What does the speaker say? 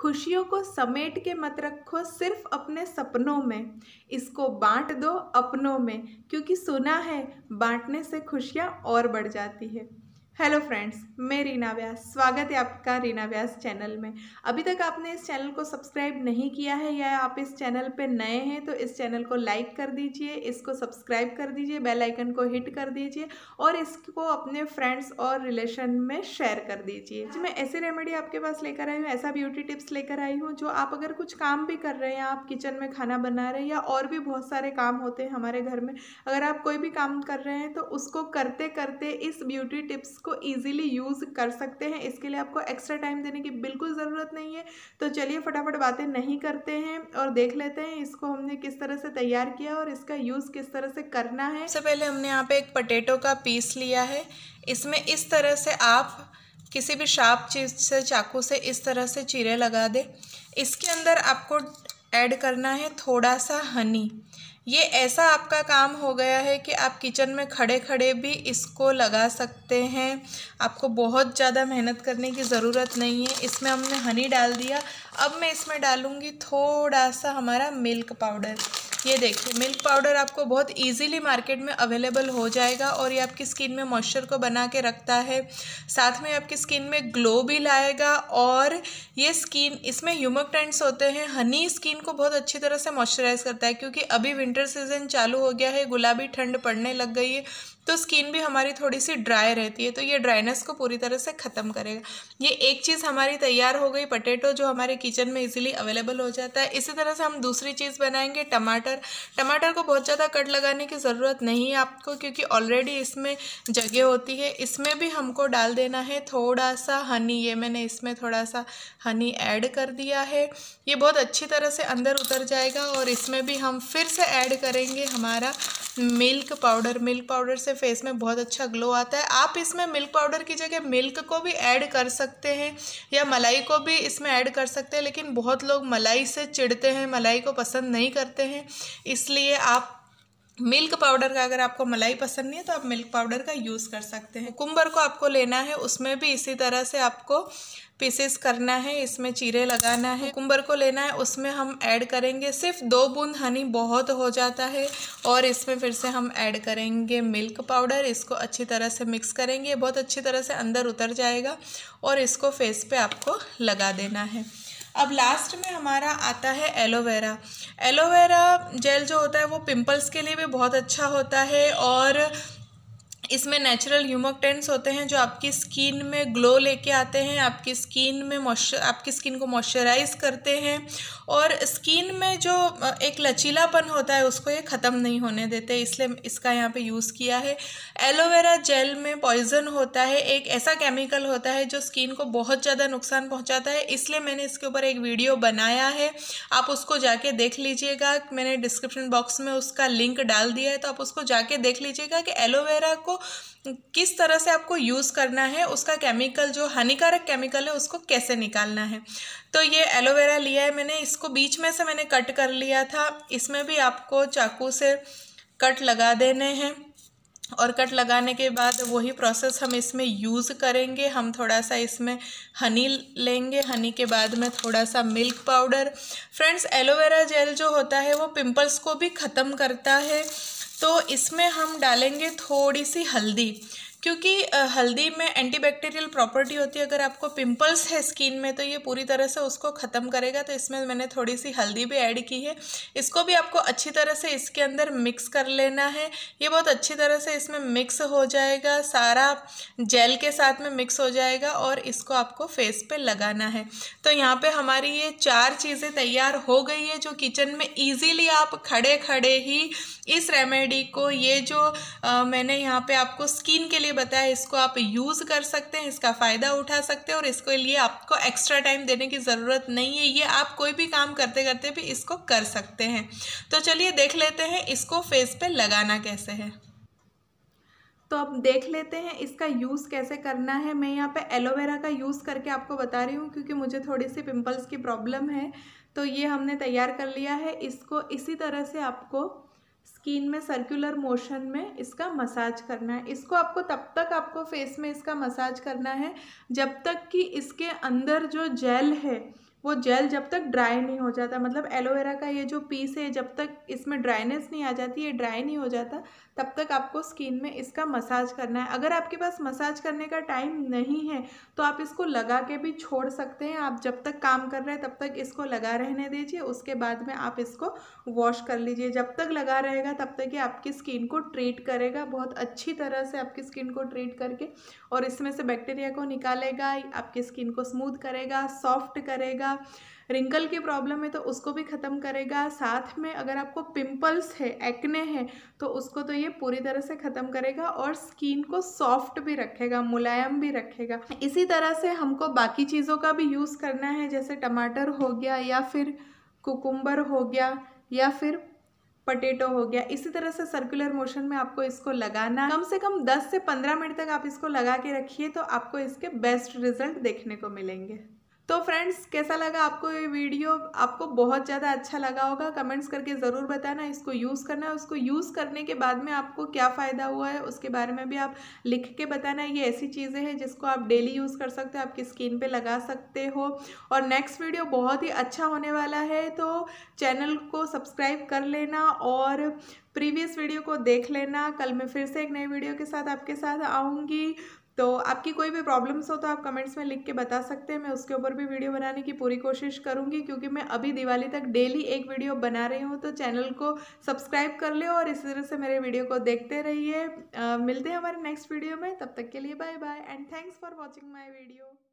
खुशियों को समेट के मत रखो सिर्फ अपने सपनों में इसको बांट दो अपनों में क्योंकि सुना है बांटने से खुशियाँ और बढ़ जाती है हेलो फ्रेंड्स मैं रीना व्यास स्वागत है आपका रीना व्यास चैनल में अभी तक आपने इस चैनल को सब्सक्राइब नहीं किया है या आप इस चैनल पर नए हैं तो इस चैनल को लाइक कर दीजिए इसको सब्सक्राइब कर दीजिए बेल आइकन को हिट कर दीजिए और इसको अपने फ्रेंड्स और रिलेशन में शेयर कर दीजिए जी मैं ऐसे रेमेडी आपके पास लेकर आई हूँ ऐसा ब्यूटी टिप्स लेकर आई हूँ जो आप अगर कुछ काम भी कर रहे हैं आप किचन में खाना बना रहे हैं या और भी बहुत सारे काम होते हैं हमारे घर में अगर आप कोई भी काम कर रहे हैं तो उसको करते करते इस ब्यूटी टिप्स इसको ईजिली यूज़ कर सकते हैं इसके लिए आपको एक्स्ट्रा टाइम देने की बिल्कुल ज़रूरत नहीं है तो चलिए फटाफट बातें नहीं करते हैं और देख लेते हैं इसको हमने किस तरह से तैयार किया और इसका यूज़ किस तरह से करना है सबसे पहले हमने यहाँ पे एक पटेटो का पीस लिया है इसमें इस तरह से आप किसी भी शार्प चीज़ से चाकू से इस तरह से चीरे लगा दें इसके अंदर आपको ऐड करना है थोड़ा सा हनी ये ऐसा आपका काम हो गया है कि आप किचन में खड़े खड़े भी इसको लगा सकते हैं आपको बहुत ज़्यादा मेहनत करने की ज़रूरत नहीं है इसमें हमने हनी डाल दिया अब मैं इसमें डालूँगी थोड़ा सा हमारा मिल्क पाउडर ये देखिए मिल्क पाउडर आपको बहुत इजीली मार्केट में अवेलेबल हो जाएगा और ये आपकी स्किन में मॉइस्चर को बना के रखता है साथ में आपकी स्किन में ग्लो भी लाएगा और ये स्किन इसमें ह्यूमोक्टेंट्स होते हैं हनी स्किन को बहुत अच्छी तरह से मॉइस्चराइज करता है क्योंकि अभी विंटर सीजन चालू हो गया है गुलाबी ठंड पड़ने लग गई है तो स्किन भी हमारी थोड़ी सी ड्राई रहती है तो ये ड्राइनेस को पूरी तरह से ख़त्म करेगा ये एक चीज़ हमारी तैयार हो गई पटेटो जो हमारे किचन में इजीली अवेलेबल हो जाता है इसी तरह से हम दूसरी चीज़ बनाएंगे टमाटर टमाटर को बहुत ज़्यादा कट लगाने की ज़रूरत नहीं है आपको क्योंकि ऑलरेडी इसमें जगह होती है इसमें भी हमको डाल देना है थोड़ा सा हनी ये मैंने इसमें थोड़ा सा हनी ऐड कर दिया है ये बहुत अच्छी तरह से अंदर उतर जाएगा और इसमें भी हम फिर से ऐड करेंगे हमारा मिल्क पाउडर मिल्क पाउडर से फेस में बहुत अच्छा ग्लो आता है आप इसमें मिल्क पाउडर की जगह मिल्क को भी ऐड कर सकते हैं या मलाई को भी इसमें ऐड कर सकते हैं लेकिन बहुत लोग मलाई से चिढ़ते हैं मलाई को पसंद नहीं करते हैं इसलिए आप मिल्क पाउडर का अगर आपको मलाई पसंद नहीं है तो आप मिल्क पाउडर का यूज़ कर सकते हैं कुम्बर को आपको लेना है उसमें भी इसी तरह से आपको पीसेस करना है इसमें चीरे लगाना है कुम्बर को लेना है उसमें हम ऐड करेंगे सिर्फ दो बूंद हनी बहुत हो जाता है और इसमें फिर से हम ऐड करेंगे मिल्क पाउडर इसको अच्छी तरह से मिक्स करेंगे बहुत अच्छी तरह से अंदर उतर जाएगा और इसको फेस पर आपको लगा देना है अब लास्ट में हमारा आता है एलोवेरा एलोवेरा जेल जो होता है वो पिंपल्स के लिए भी बहुत अच्छा होता है और इसमें नेचुरल ह्यूमोक्टेंट्स होते हैं जो आपकी स्किन में ग्लो लेके आते हैं आपकी स्किन में मॉइस्चर आपकी स्किन को मॉइस्चराइज करते हैं और स्किन में जो एक लचीलापन होता है उसको ये ख़त्म नहीं होने देते इसलिए इसका यहाँ पे यूज़ किया है एलोवेरा जेल में पॉइजन होता है एक ऐसा केमिकल होता है जो स्किन को बहुत ज़्यादा नुकसान पहुँचाता है इसलिए मैंने इसके ऊपर एक वीडियो बनाया है आप उसको जाके देख लीजिएगा मैंने डिस्क्रिप्शन बॉक्स में उसका लिंक डाल दिया है तो आप उसको जाके देख लीजिएगा कि एलोवेरा आपको किस तरह से आपको यूज़ करना है उसका केमिकल जो हानिकारक केमिकल है उसको कैसे निकालना है तो ये एलोवेरा लिया है मैंने इसको बीच में से मैंने कट कर लिया था इसमें भी आपको चाकू से कट लगा देने हैं और कट लगाने के बाद वही प्रोसेस हम इसमें यूज़ करेंगे हम थोड़ा सा इसमें हनी लेंगे हनी के बाद में थोड़ा सा milk powder friends aloe vera gel जो होता है वो पिंपल्स को भी ख़त्म करता है तो इसमें हम डालेंगे थोड़ी सी हल्दी क्योंकि हल्दी में एंटीबैक्टीरियल प्रॉपर्टी होती है अगर आपको पिंपल्स है स्किन में तो ये पूरी तरह से उसको ख़त्म करेगा तो इसमें मैंने थोड़ी सी हल्दी भी ऐड की है इसको भी आपको अच्छी तरह से इसके अंदर मिक्स कर लेना है ये बहुत अच्छी तरह से इसमें मिक्स हो जाएगा सारा जेल के साथ में मिक्स हो जाएगा और इसको आपको फेस पे लगाना है तो यहाँ पर हमारी ये चार चीज़ें तैयार हो गई है जो किचन में ईजीली आप खड़े खड़े ही इस रेमेडी को ये जो आ, मैंने यहाँ पर आपको स्किन के लिए लिए बताया इसको आप यूज़ कर सकते हैं इसका फ़ायदा उठा सकते हैं और इसके लिए आपको एक्स्ट्रा टाइम देने की ज़रूरत नहीं है ये आप कोई भी काम करते करते भी इसको कर सकते हैं तो चलिए देख लेते हैं इसको फेस पे लगाना कैसे है तो अब देख लेते हैं इसका यूज़ कैसे करना है मैं यहाँ पे एलोवेरा का यूज़ करके आपको बता रही हूँ क्योंकि मुझे थोड़ी सी पिंपल्स की प्रॉब्लम है तो ये हमने तैयार कर लिया है इसको इसी तरह से आपको स्किन में सर्कुलर मोशन में इसका मसाज करना है इसको आपको तब तक आपको फेस में इसका मसाज करना है जब तक कि इसके अंदर जो जेल है वो जेल जब तक ड्राई नहीं हो जाता मतलब एलोवेरा का ये जो पीस है जब तक इसमें ड्राइनेस नहीं आ जाती ये ड्राई नहीं हो जाता तब तक आपको स्किन में इसका मसाज करना है अगर आपके पास मसाज करने का टाइम नहीं है तो आप इसको लगा के भी छोड़ सकते हैं आप जब तक काम कर रहे हैं तब तक इसको लगा रहने दीजिए उसके बाद में आप इसको वॉश कर लीजिए जब तक लगा रहेगा तब तक ये आपकी स्किन को ट्रीट करेगा बहुत अच्छी तरह से आपकी स्किन को ट्रीट करके और इसमें से बैक्टीरिया को निकालेगा आपकी स्किन को स्मूथ करेगा सॉफ्ट करेगा करेगा रिंकल की प्रॉब्लम है तो उसको भी ख़त्म करेगा साथ में अगर आपको पिंपल्स है एक्ने हैं तो उसको तो ये पूरी तरह से ख़त्म करेगा और स्किन को सॉफ्ट भी रखेगा मुलायम भी रखेगा इसी तरह से हमको बाकी चीज़ों का भी यूज़ करना है जैसे टमाटर हो गया या फिर कुकुम्बर हो गया या फिर पटेटो हो गया इसी तरह से सर्कुलर मोशन में आपको इसको लगाना कम से कम 10 से 15 मिनट तक आप इसको लगा के रखिए तो आपको इसके बेस्ट रिजल्ट देखने को मिलेंगे तो फ्रेंड्स कैसा लगा आपको ये वीडियो आपको बहुत ज़्यादा अच्छा लगा होगा कमेंट्स करके ज़रूर बताना इसको यूज़ करना उसको यूज़ करने के बाद में आपको क्या फ़ायदा हुआ है उसके बारे में भी आप लिख के बताना ये ऐसी चीज़ें हैं जिसको आप डेली यूज़ कर सकते हो आपकी स्किन पे लगा सकते हो और नेक्स्ट वीडियो बहुत ही अच्छा होने वाला है तो चैनल को सब्सक्राइब कर लेना और प्रीवियस वीडियो को देख लेना कल मैं फिर से एक नई वीडियो के साथ आपके साथ आऊँगी तो आपकी कोई भी प्रॉब्लम्स हो तो आप कमेंट्स में लिख के बता सकते हैं मैं उसके ऊपर भी वीडियो बनाने की पूरी कोशिश करूंगी क्योंकि मैं अभी दिवाली तक डेली एक वीडियो बना रही हूँ तो चैनल को सब्सक्राइब कर लो और इसी तरह से मेरे वीडियो को देखते रहिए मिलते हैं हमारे नेक्स्ट वीडियो में तब तक के लिए bye bye and thanks for watching my video